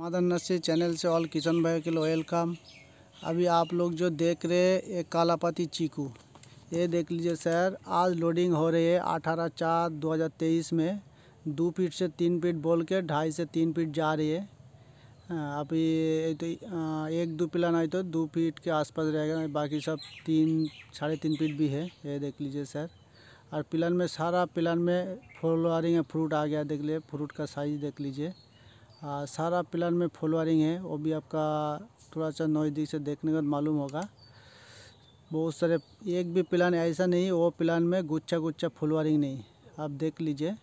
मदन नस्सी चैनल से all kitchen भाई के लिए वेलकम अभी आप लोग जो देख रहे हैं ये कालापति चीकू ये देख लीजिए सर आज लोडिंग हो रही है अठारह चार दो हज़ार तेईस में दो फीट से तीन फीट बोल के ढाई से तीन फीट जा रही है हाँ, अभी तो हाँ, एक दो पिला नहीं तो दो फीट के आसपास रहेगा तो बाकी सब तीन साढ़े तीन फीट भी है ये देख लीजिए सर और पिलन में सारा पिलन में फ्लोरिंग फ्रूट आ गया देख लीजिए फ्रूट का साइज़ देख लीजिए आ, हाँ, सारा पिलर में फुल वायरिंग है वो भी आपका थोड़ा सा नज़दीक से देखने का मालूम होगा बहुत सारे एक भी प्लान ऐसा नहीं वो प्लान में गुच्छा गुच्छा फुल वायरिंग नहीं आप देख लीजिए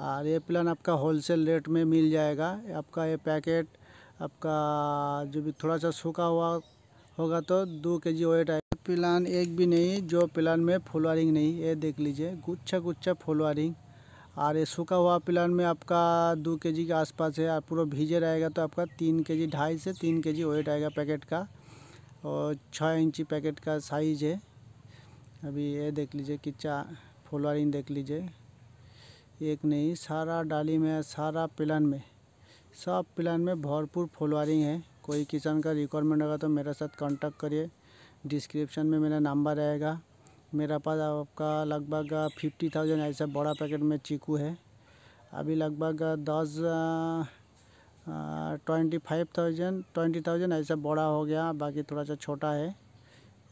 और ये प्लान आपका होलसेल रेट में मिल जाएगा आपका ये पैकेट आपका जो भी थोड़ा सा सूखा हुआ होगा तो दो के जी वेट आएगा प्लान एक भी नहीं जो प्लान में फुल वायरिंग नहीं ये देख लीजिए गुच्छा गुच्छा फुल वायरिंग और ये सूखा हुआ प्लान में आपका दो के जी के आसपास है और पूरा भीजे रहेगा तो आपका तीन के जी ढाई से तीन के जी वेट आएगा पैकेट का और छः इंची पैकेट का साइज है अभी ये देख लीजिए किच्चा फुलवारिंग देख लीजिए एक नहीं सारा डाली में सारा प्लान में सब प्लान में भरपूर फुलवारिंग है कोई किसान का रिक्वायरमेंट होगा तो मेरे साथ कॉन्टैक्ट करिए डिस्क्रिप्शन में मेरा नंबर रहेगा मेरा पास आपका लगभग फिफ्टी थाउजेंड ऐसा बड़ा पैकेट में चीकू है अभी लगभग दस twenty five thousand twenty thousand ऐसा बड़ा हो गया बाकी थोड़ा सा छोटा है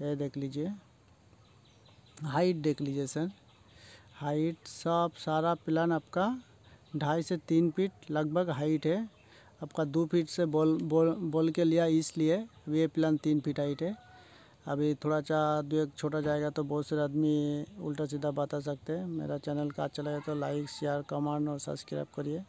ये देख लीजिए हाइट देख लीजिए सर हाइट सब सारा प्लान आपका ढाई से तीन फीट लगभग हाइट है आपका दो फीट से बोल बोल बोल के लिया इसलिए ये प्लान तीन फीट हाइट है अभी थोड़ा सा एक छोटा जाएगा तो बहुत सारे आदमी उल्टा सीधा बता सकते हैं मेरा चैनल का अच्छा लगे तो लाइक शेयर कमेंट और सब्सक्राइब करिए